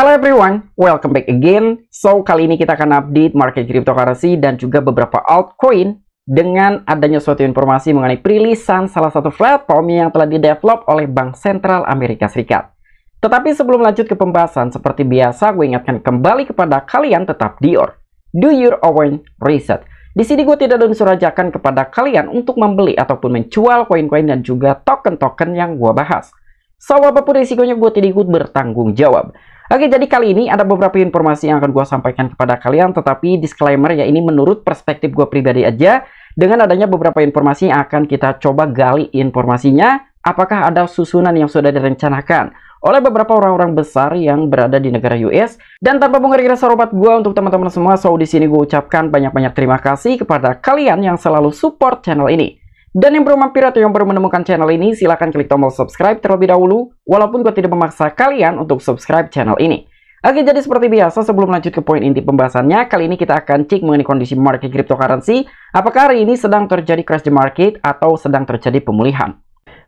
Hello everyone, welcome back again. So, kali ini kita akan update market cryptocurrency dan juga beberapa altcoin dengan adanya suatu informasi mengenai perilisan salah satu platform yang telah didevelop oleh Bank Sentral Amerika Serikat. Tetapi sebelum lanjut ke pembahasan, seperti biasa gue ingatkan kembali kepada kalian tetap dior. Do your own research. Di sini gue tidak unsurajakan kepada kalian untuk membeli ataupun menjual koin-koin dan juga token-token yang gue bahas. So, apapun risikonya gue tidak ikut bertanggung jawab. Oke, jadi kali ini ada beberapa informasi yang akan gue sampaikan kepada kalian, tetapi disclaimer ya ini menurut perspektif gue pribadi aja. Dengan adanya beberapa informasi yang akan kita coba gali informasinya, apakah ada susunan yang sudah direncanakan oleh beberapa orang-orang besar yang berada di negara US. Dan tanpa mengurangi rasa robot gue untuk teman-teman semua, so di sini gue ucapkan banyak-banyak terima kasih kepada kalian yang selalu support channel ini. Dan yang belum mampir atau yang baru menemukan channel ini, silahkan klik tombol subscribe terlebih dahulu, walaupun gue tidak memaksa kalian untuk subscribe channel ini. Oke, jadi seperti biasa, sebelum lanjut ke poin inti pembahasannya, kali ini kita akan cek mengenai kondisi market cryptocurrency, apakah hari ini sedang terjadi crash the market atau sedang terjadi pemulihan.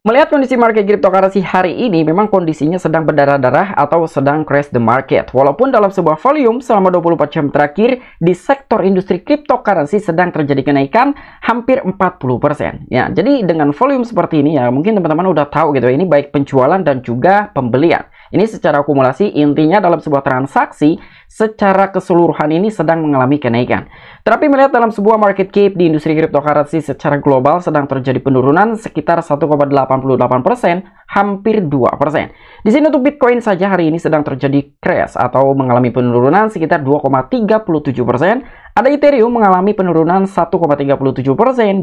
Melihat kondisi market cryptocurrency hari ini memang kondisinya sedang berdarah-darah atau sedang crash the market. Walaupun dalam sebuah volume selama 24 jam terakhir di sektor industri cryptocurrency sedang terjadi kenaikan hampir 40%. Ya, jadi dengan volume seperti ini ya mungkin teman-teman udah tahu gitu ya, ini baik penjualan dan juga pembelian. Ini secara akumulasi intinya dalam sebuah transaksi secara keseluruhan ini sedang mengalami kenaikan. Tetapi melihat dalam sebuah market cap di industri cryptocurrency secara global sedang terjadi penurunan sekitar 1,8 88%, hampir 2%. Di sini untuk Bitcoin saja hari ini sedang terjadi crash atau mengalami penurunan sekitar 2,37%. Ada Ethereum mengalami penurunan 1,37%,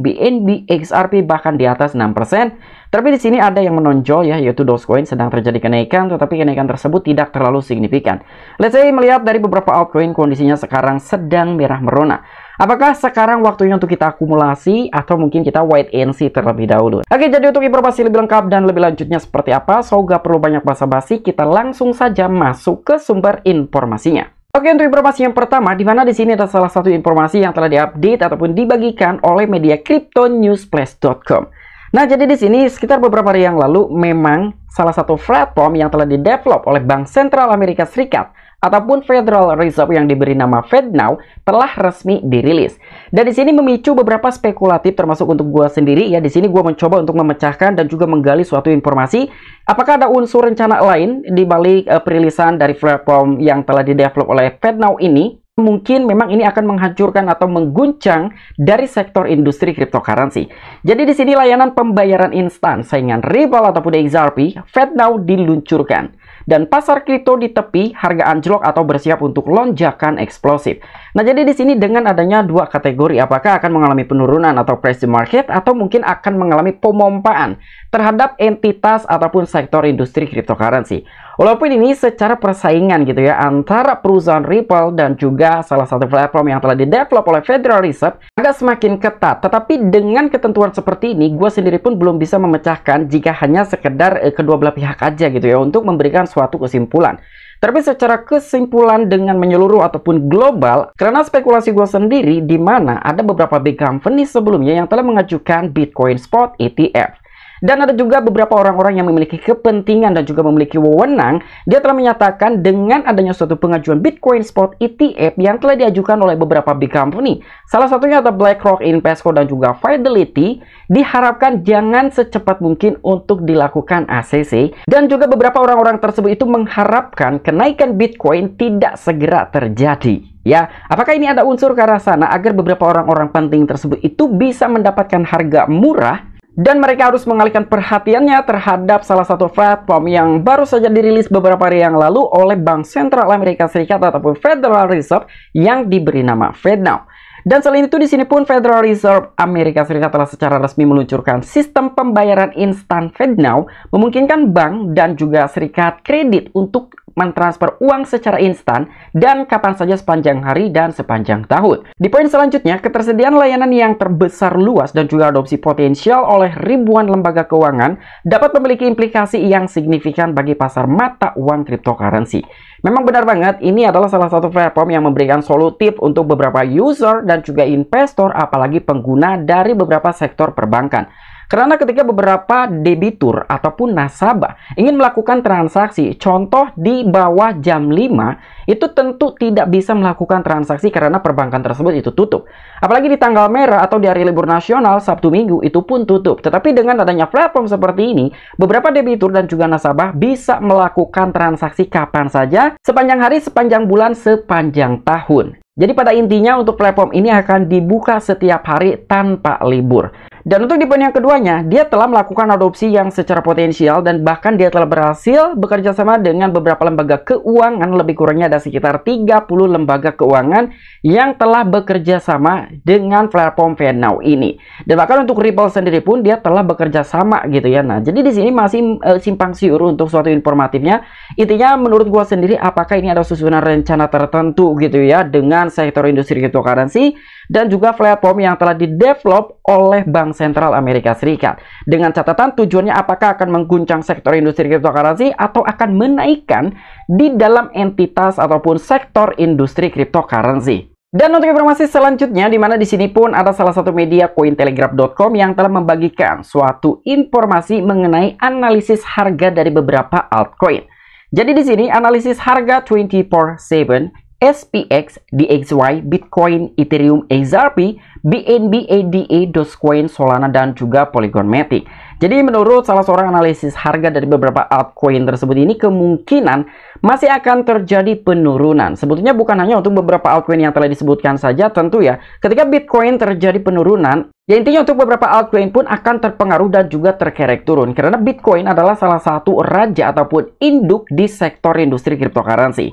BNB, XRP bahkan di atas 6%. Tapi di sini ada yang menonjol ya, yaitu Dogecoin sedang terjadi kenaikan, tetapi kenaikan tersebut tidak terlalu signifikan. Let's say melihat dari beberapa altcoin kondisinya sekarang sedang merah merona. Apakah sekarang waktunya untuk kita akumulasi atau mungkin kita wait and see terlebih dahulu? Oke, jadi untuk informasi lebih lengkap dan lebih lanjutnya seperti apa, so gak perlu banyak basa-basi, kita langsung saja masuk ke sumber informasinya. Oke, untuk informasi yang pertama, di mana di sini ada salah satu informasi yang telah diupdate ataupun dibagikan oleh media Cryptonewsplus.com. Nah, jadi di sini sekitar beberapa hari yang lalu memang salah satu platform yang telah didevelop oleh Bank Sentral Amerika Serikat ataupun Federal Reserve yang diberi nama FedNow telah resmi dirilis. Dan di sini memicu beberapa spekulatif termasuk untuk gua sendiri ya. Di sini gua mencoba untuk memecahkan dan juga menggali suatu informasi apakah ada unsur rencana lain di balik uh, perilisan dari platform yang telah didevelop oleh FedNow ini mungkin memang ini akan menghancurkan atau mengguncang dari sektor industri cryptocurrency. Jadi di sini layanan pembayaran instan saingan Ripple ataupun XRP, FedNow diluncurkan dan pasar kripto di tepi, harga anjlok atau bersiap untuk lonjakan eksplosif. Nah, jadi di sini dengan adanya dua kategori, apakah akan mengalami penurunan atau crash the market atau mungkin akan mengalami pemompaan terhadap entitas ataupun sektor industri cryptocurrency. Walaupun ini secara persaingan gitu ya antara perusahaan Ripple dan juga salah satu platform yang telah didevelop oleh Federal Reserve agak semakin ketat. Tetapi dengan ketentuan seperti ini, gue sendiri pun belum bisa memecahkan jika hanya sekedar eh, kedua belah pihak aja gitu ya untuk memberikan suatu kesimpulan. Tapi secara kesimpulan dengan menyeluruh ataupun global, karena spekulasi gue sendiri di mana ada beberapa big company sebelumnya yang telah mengajukan Bitcoin Spot ETF. Dan ada juga beberapa orang-orang yang memiliki kepentingan dan juga memiliki wewenang, dia telah menyatakan dengan adanya suatu pengajuan Bitcoin Spot ETF yang telah diajukan oleh beberapa big company. Salah satunya ada BlackRock, Invesco, dan juga Fidelity, diharapkan jangan secepat mungkin untuk dilakukan ACC. Dan juga beberapa orang-orang tersebut itu mengharapkan kenaikan Bitcoin tidak segera terjadi. Ya, apakah ini ada unsur ke arah sana agar beberapa orang-orang penting tersebut itu bisa mendapatkan harga murah dan mereka harus mengalihkan perhatiannya terhadap salah satu platform yang baru saja dirilis beberapa hari yang lalu oleh Bank Sentral Amerika Serikat ataupun Federal Reserve yang diberi nama FedNow. Dan selain itu di sini pun Federal Reserve Amerika Serikat telah secara resmi meluncurkan sistem pembayaran instan FedNow memungkinkan bank dan juga serikat kredit untuk mentransfer uang secara instan dan kapan saja sepanjang hari dan sepanjang tahun. Di poin selanjutnya, ketersediaan layanan yang terbesar luas dan juga adopsi potensial oleh ribuan lembaga keuangan dapat memiliki implikasi yang signifikan bagi pasar mata uang cryptocurrency. Memang benar banget, ini adalah salah satu platform yang memberikan solutif untuk beberapa user dan juga investor apalagi pengguna dari beberapa sektor perbankan. Karena ketika beberapa debitur ataupun nasabah ingin melakukan transaksi, contoh di bawah jam 5, itu tentu tidak bisa melakukan transaksi karena perbankan tersebut itu tutup. Apalagi di tanggal merah atau di hari libur nasional, Sabtu Minggu, itu pun tutup. Tetapi dengan adanya platform seperti ini, beberapa debitur dan juga nasabah bisa melakukan transaksi kapan saja, sepanjang hari, sepanjang bulan, sepanjang tahun. Jadi pada intinya untuk platform ini akan dibuka setiap hari tanpa libur. Dan untuk di poin yang keduanya, dia telah melakukan adopsi yang secara potensial dan bahkan dia telah berhasil bekerja sama dengan beberapa lembaga keuangan, lebih kurangnya ada sekitar 30 lembaga keuangan yang telah bekerja sama dengan platform Venau ini. Dan bahkan untuk Ripple sendiri pun dia telah bekerja sama gitu ya. Nah, jadi di sini masih uh, simpang siur untuk suatu informatifnya. Intinya menurut gua sendiri apakah ini ada susunan rencana tertentu gitu ya dengan sektor industri cryptocurrency dan juga platform yang telah didevelop oleh bank Bank Sentral Amerika Serikat. Dengan catatan tujuannya apakah akan mengguncang sektor industri cryptocurrency atau akan menaikkan di dalam entitas ataupun sektor industri cryptocurrency. Dan untuk informasi selanjutnya, di mana di sini pun ada salah satu media Cointelegraph.com yang telah membagikan suatu informasi mengenai analisis harga dari beberapa altcoin. Jadi di sini analisis harga 24/7 SPX, DXY, Bitcoin, Ethereum, XRP, BNB, ADA, e, Dogecoin, Solana, dan juga Polygon Matic. Jadi menurut salah seorang analisis harga dari beberapa altcoin tersebut ini kemungkinan masih akan terjadi penurunan. Sebetulnya bukan hanya untuk beberapa altcoin yang telah disebutkan saja tentu ya. Ketika Bitcoin terjadi penurunan, Ya intinya untuk beberapa altcoin pun akan terpengaruh dan juga terkerek turun karena Bitcoin adalah salah satu raja ataupun induk di sektor industri cryptocurrency.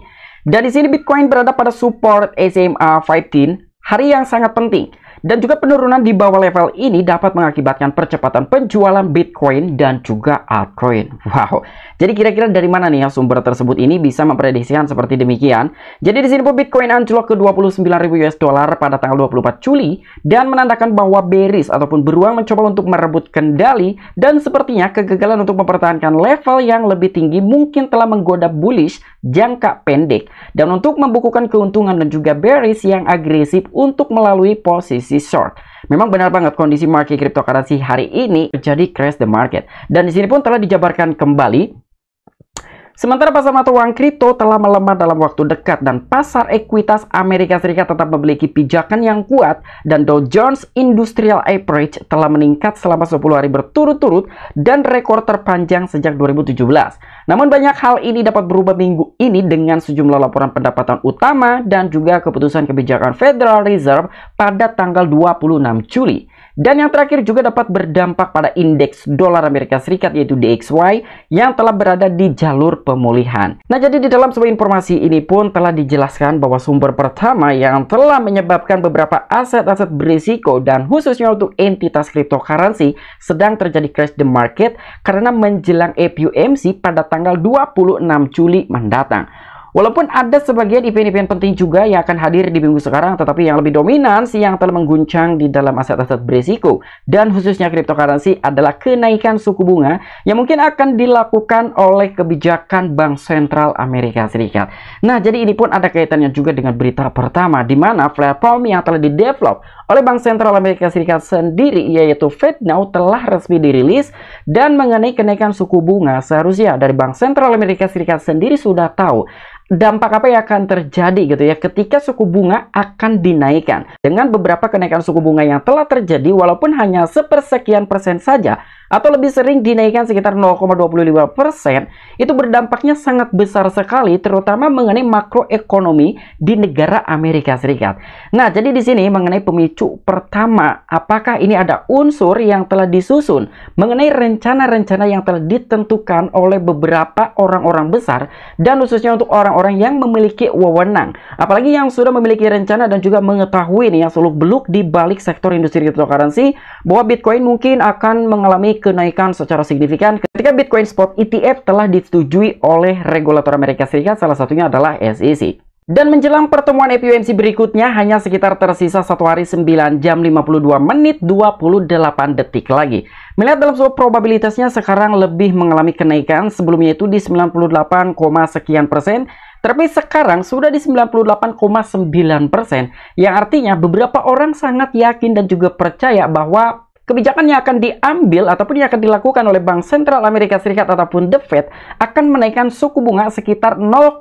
Dan di sini Bitcoin berada pada support SMA 15 hari yang sangat penting dan juga penurunan di bawah level ini dapat mengakibatkan percepatan penjualan Bitcoin dan juga altcoin. Wow. Jadi kira-kira dari mana nih ya sumber tersebut ini bisa memprediksikan seperti demikian. Jadi di sini pun Bitcoin anjlok ke 29.000 US dollar pada tanggal 24 Juli dan menandakan bahwa bearish ataupun beruang mencoba untuk merebut kendali dan sepertinya kegagalan untuk mempertahankan level yang lebih tinggi mungkin telah menggoda bullish jangka pendek dan untuk membukukan keuntungan dan juga bearish yang agresif untuk melalui posisi kondisi short. Memang benar banget kondisi market cryptocurrency hari ini terjadi crash the market. Dan di sini pun telah dijabarkan kembali Sementara pasar mata uang kripto telah melemah dalam waktu dekat dan pasar ekuitas Amerika Serikat tetap memiliki pijakan yang kuat dan Dow Jones Industrial Average telah meningkat selama 10 hari berturut-turut dan rekor terpanjang sejak 2017. Namun banyak hal ini dapat berubah minggu ini dengan sejumlah laporan pendapatan utama dan juga keputusan kebijakan Federal Reserve pada tanggal 26 Juli. Dan yang terakhir juga dapat berdampak pada indeks dolar Amerika Serikat yaitu DXY yang telah berada di jalur pemulihan. Nah jadi di dalam sebuah informasi ini pun telah dijelaskan bahwa sumber pertama yang telah menyebabkan beberapa aset-aset berisiko dan khususnya untuk entitas cryptocurrency sedang terjadi crash the market karena menjelang FOMC pada tanggal 26 Juli mendatang. Walaupun ada sebagian event-event penting juga yang akan hadir di minggu sekarang, tetapi yang lebih dominan sih yang telah mengguncang di dalam aset-aset berisiko dan khususnya cryptocurrency adalah kenaikan suku bunga yang mungkin akan dilakukan oleh kebijakan Bank Sentral Amerika Serikat. Nah, jadi ini pun ada kaitannya juga dengan berita pertama di mana platform yang telah didevelop oleh Bank Sentral Amerika Serikat sendiri yaitu Fed Now telah resmi dirilis dan mengenai kenaikan suku bunga seharusnya dari Bank Sentral Amerika Serikat sendiri sudah tahu dampak apa yang akan terjadi gitu ya ketika suku bunga akan dinaikkan dengan beberapa kenaikan suku bunga yang telah terjadi walaupun hanya sepersekian persen saja atau lebih sering dinaikkan sekitar 0,25%, itu berdampaknya sangat besar sekali terutama mengenai makroekonomi di negara Amerika Serikat. Nah, jadi di sini mengenai pemicu pertama, apakah ini ada unsur yang telah disusun mengenai rencana-rencana yang telah ditentukan oleh beberapa orang-orang besar dan khususnya untuk orang-orang yang memiliki wewenang, apalagi yang sudah memiliki rencana dan juga mengetahui nih yang seluk-beluk di balik sektor industri cryptocurrency bahwa Bitcoin mungkin akan mengalami kenaikan secara signifikan ketika Bitcoin Spot ETF telah disetujui oleh regulator Amerika Serikat, salah satunya adalah SEC. Dan menjelang pertemuan FOMC berikutnya hanya sekitar tersisa satu hari 9 jam 52 menit 28 detik lagi. Melihat dalam sebuah probabilitasnya sekarang lebih mengalami kenaikan sebelumnya itu di 98, sekian persen. Tapi sekarang sudah di 98,9 persen. Yang artinya beberapa orang sangat yakin dan juga percaya bahwa kebijakan yang akan diambil ataupun yang akan dilakukan oleh Bank Sentral Amerika Serikat ataupun The Fed akan menaikkan suku bunga sekitar 0,25%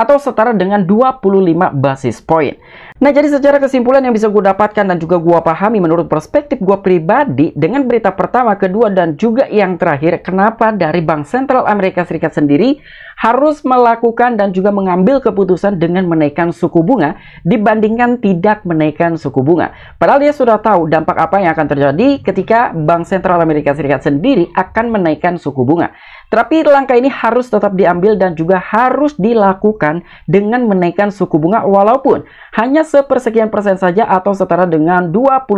atau setara dengan 25 basis point. Nah, jadi secara kesimpulan yang bisa gue dapatkan dan juga gue pahami menurut perspektif gue pribadi dengan berita pertama, kedua, dan juga yang terakhir, kenapa dari Bank Sentral Amerika Serikat sendiri harus melakukan dan juga mengambil keputusan dengan menaikkan suku bunga dibandingkan tidak menaikkan suku bunga. Padahal dia sudah tahu dampak apa yang akan terjadi ketika Bank Sentral Amerika Serikat sendiri akan menaikkan suku bunga. Tetapi langkah ini harus tetap diambil dan juga harus dilakukan dengan menaikkan suku bunga walaupun hanya sepersekian persen saja atau setara dengan 25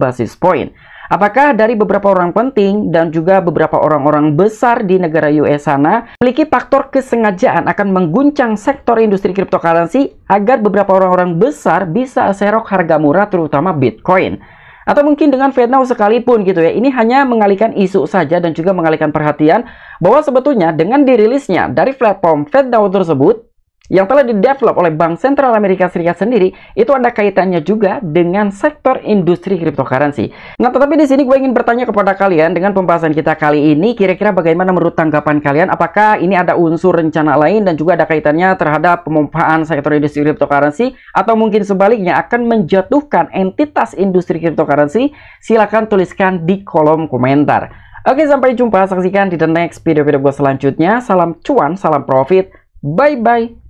basis point. Apakah dari beberapa orang penting dan juga beberapa orang-orang besar di negara US sana memiliki faktor kesengajaan akan mengguncang sektor industri cryptocurrency agar beberapa orang-orang besar bisa serok harga murah terutama Bitcoin? atau mungkin dengan Vietnam sekalipun gitu ya. Ini hanya mengalihkan isu saja dan juga mengalihkan perhatian bahwa sebetulnya dengan dirilisnya dari platform Vietnam tersebut yang telah didevelop oleh Bank Sentral Amerika Serikat sendiri itu ada kaitannya juga dengan sektor industri cryptocurrency. Nah, tetapi di sini gue ingin bertanya kepada kalian dengan pembahasan kita kali ini kira-kira bagaimana menurut tanggapan kalian apakah ini ada unsur rencana lain dan juga ada kaitannya terhadap pemompaan sektor industri cryptocurrency atau mungkin sebaliknya akan menjatuhkan entitas industri cryptocurrency? Silahkan tuliskan di kolom komentar. Oke, sampai jumpa. Saksikan di the next video-video gue selanjutnya. Salam cuan, salam profit. Bye-bye.